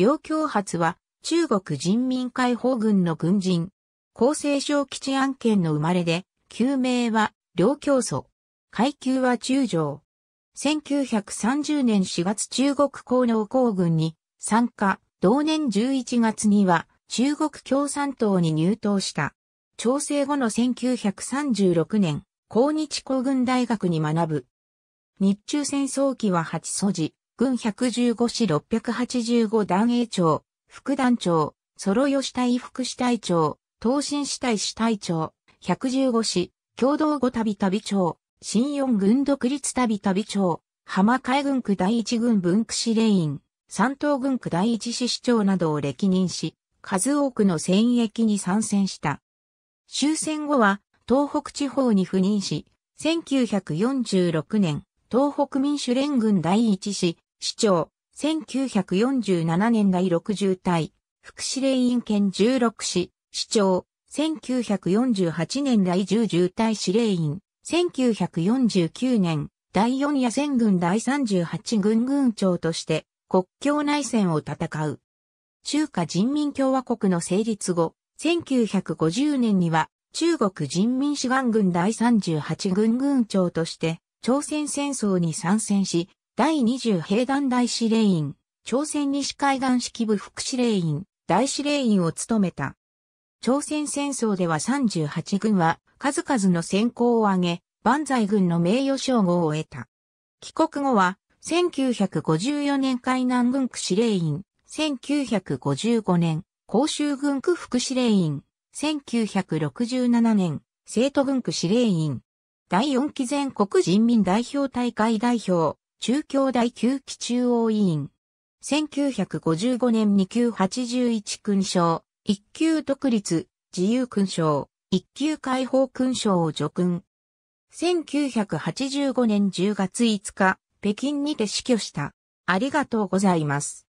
両教発は中国人民解放軍の軍人。厚生省基地案件の生まれで、旧名は両教祖。階級は中将。1930年4月中国工農工軍に参加、同年11月には中国共産党に入党した。調整後の1936年、抗日工軍大学に学ぶ。日中戦争期は8素地、軍115師685団営長、副団長、ソロ吉隊副師隊長、東進市隊支隊長、115師、共同五旅旅長、新四軍独立旅旅長、浜海軍区第一軍分区司令員、三島軍区第一師市長などを歴任し、数多くの戦役に参戦した。終戦後は、東北地方に赴任し、1946年、東北民主連軍第一師、市長、1947年第60隊、副司令員兼16市、市長、1948年第10重隊司令員、1949年、第4野戦軍第38軍軍長として、国境内戦を戦う。中華人民共和国の成立後、1950年には、中国人民志願軍第38軍軍長として、朝鮮戦争に参戦し、第20兵団大司令員、朝鮮西海岸式部副司令員、大司令員を務めた。朝鮮戦争では38軍は数々の戦功を挙げ、万歳軍の名誉称号を得た。帰国後は、1954年海南軍区司令員、1955年、甲州軍区副司令員、1967年、生徒軍区司令員、第4期全国人民代表大会代表、中京大9期中央委員。1955年2級81勲章、1級独立、自由勲章、1級解放勲章を除勲。1985年10月5日、北京にて死去した。ありがとうございます。